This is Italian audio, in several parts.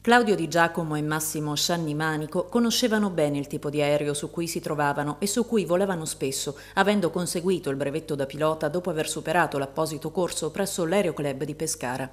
Claudio Di Giacomo e Massimo Scianni Manico conoscevano bene il tipo di aereo su cui si trovavano e su cui volavano spesso, avendo conseguito il brevetto da pilota dopo aver superato l'apposito corso presso l'Aeroclub di Pescara.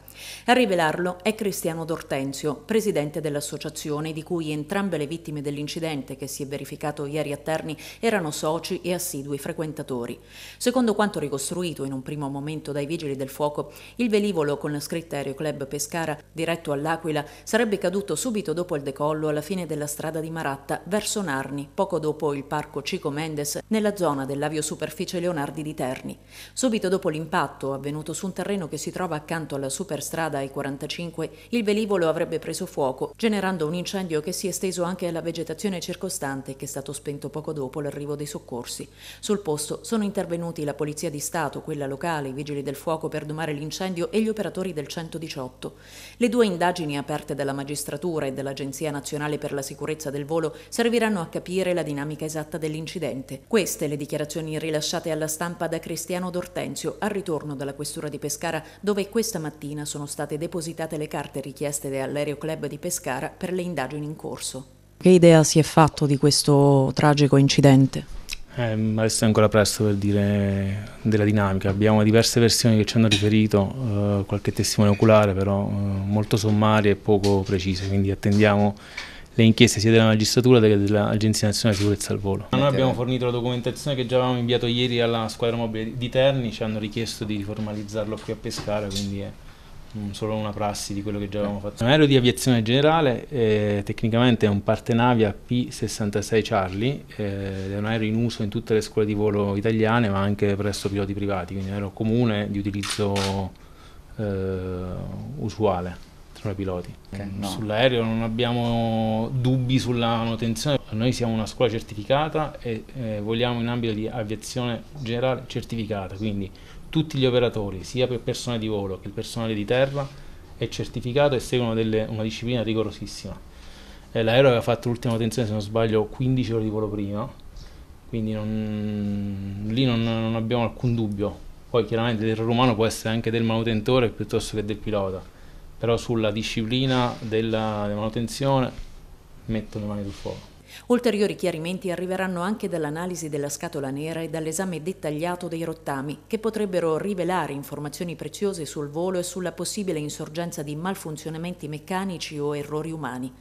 A rivelarlo è Cristiano D'Ortenzio, presidente dell'associazione di cui entrambe le vittime dell'incidente che si è verificato ieri a Terni erano soci e assidui frequentatori. Secondo quanto ricostruito in un primo momento dai vigili del fuoco, il velivolo con la scritta Aeroclub Pescara diretto all'Aquila sarebbe sarebbe caduto subito dopo il decollo alla fine della strada di Maratta, verso Narni, poco dopo il parco Cico Mendes, nella zona dell'aviosuperficie Leonardi di Terni. Subito dopo l'impatto, avvenuto su un terreno che si trova accanto alla superstrada i 45 il velivolo avrebbe preso fuoco, generando un incendio che si è esteso anche alla vegetazione circostante che è stato spento poco dopo l'arrivo dei soccorsi. Sul posto sono intervenuti la Polizia di Stato, quella locale, i Vigili del Fuoco per domare l'incendio e gli operatori del 118. Le due indagini aperte dalla magistratura magistratura e dell'Agenzia Nazionale per la Sicurezza del Volo serviranno a capire la dinamica esatta dell'incidente. Queste le dichiarazioni rilasciate alla stampa da Cristiano D'Ortenzio al ritorno dalla questura di Pescara, dove questa mattina sono state depositate le carte richieste dall'Aereo Club di Pescara per le indagini in corso. Che idea si è fatto di questo tragico incidente? Eh, adesso è ancora presto per dire della dinamica, abbiamo diverse versioni che ci hanno riferito, eh, qualche testimone oculare però eh, molto sommarie e poco precise, quindi attendiamo le inchieste sia della magistratura che dell'Agenzia Nazionale di Sicurezza al Volo. Noi abbiamo fornito la documentazione che già avevamo inviato ieri alla squadra mobile di Terni, ci hanno richiesto di formalizzarlo qui a Pescara, quindi è solo una prassi di quello che già avevamo fatto. Un aereo di aviazione generale, eh, tecnicamente è un partenavia P-66 Charlie, eh, è un aereo in uso in tutte le scuole di volo italiane ma anche presso piloti privati, quindi è un aereo comune di utilizzo eh, usuale tra i piloti. Okay, no. Sull'aereo non abbiamo dubbi sulla manutenzione, noi siamo una scuola certificata e eh, vogliamo in ambito di aviazione generale certificata, quindi tutti gli operatori, sia per personale di volo che il personale di terra, è certificato e seguono delle, una disciplina rigorosissima. Eh, l'aereo aveva fatto l'ultima tensione, se non sbaglio, 15 ore di volo prima, quindi non, lì non, non, abbiamo alcun dubbio. Poi chiaramente l'errore umano può essere anche del manutentore piuttosto che del pilota, però sulla disciplina della, della manutenzione metto le mani sul fuoco. Ulteriori chiarimenti arriveranno anche dall'analisi della scatola nera e dall'esame dettagliato dei rottami, che potrebbero rivelare informazioni preziose sul volo e sulla possibile insorgenza di malfunzionamenti meccanici o errori umani.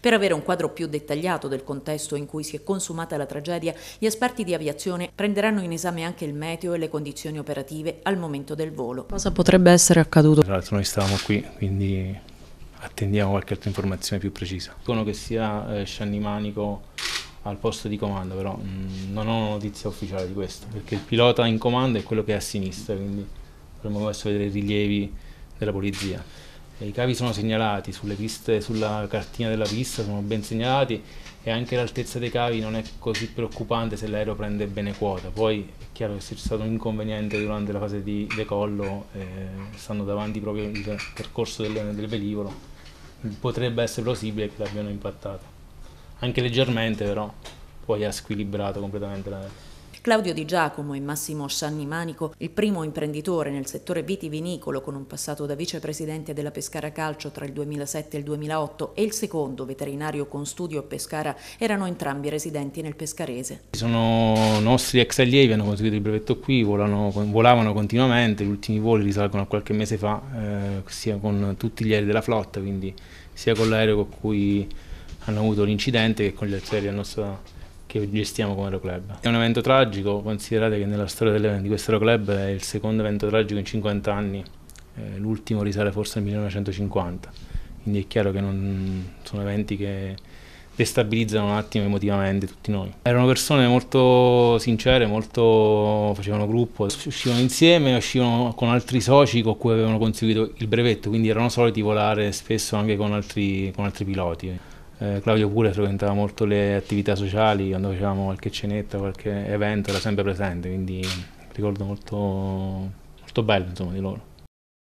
Per avere un quadro più dettagliato del contesto in cui si è consumata la tragedia, gli esperti di aviazione prenderanno in esame anche il meteo e le condizioni operative al momento del volo. Cosa potrebbe essere accaduto? Tra l'altro noi stavamo qui, quindi attendiamo qualche altra informazione più precisa. Dicono che sia eh, Scianni Manico al posto di comando, però mh, mm, non ho notizia ufficiale di questo, perché il pilota in comando è quello che è a sinistra, quindi dovremmo adesso vedere i rilievi della polizia. E I cavi sono segnalati sulle piste, sulla cartina della pista, sono ben segnalati e anche l'altezza dei cavi non è così preoccupante se l'aereo prende bene quota. Poi è chiaro che se c'è stato un inconveniente durante la fase di decollo, eh, stanno davanti proprio il percorso del, del velivolo potrebbe essere plausibile che l'abbiano impattato. Anche leggermente però, poi ha squilibrato completamente la... Claudio Di Giacomo e Massimo Scianni Manico, il primo imprenditore nel settore vitivinicolo con un passato da vicepresidente della Pescara Calcio tra il 2007 e il 2008 e il secondo veterinario con studio a Pescara, erano entrambi residenti nel pescarese. Sono nostri ex allievi, hanno conseguito il brevetto qui, volano, volavano continuamente, gli ultimi voli risalgono a qualche mese fa, eh, sia con tutti gli aerei della flotta, quindi sia con l'aereo con cui hanno avuto l'incidente che con gli aerei del nostro che gestiamo come Aeroclub. È un evento tragico, considerate che nella storia di questo Aeroclub è il secondo evento tragico in 50 anni, eh, l'ultimo risale forse al 1950, quindi è chiaro che sono eventi che destabilizzano un attimo emotivamente tutti noi. Erano persone molto sincere, molto facevano gruppo, uscivano insieme, uscivano con altri soci con cui avevano conseguito il brevetto, quindi erano soliti volare spesso anche con altri, con altri piloti. Eh, Claudio pure frequentava molto le attività sociali, quando facevamo qualche cenetta, qualche evento era sempre presente, quindi ricordo molto, molto bello insomma, di loro.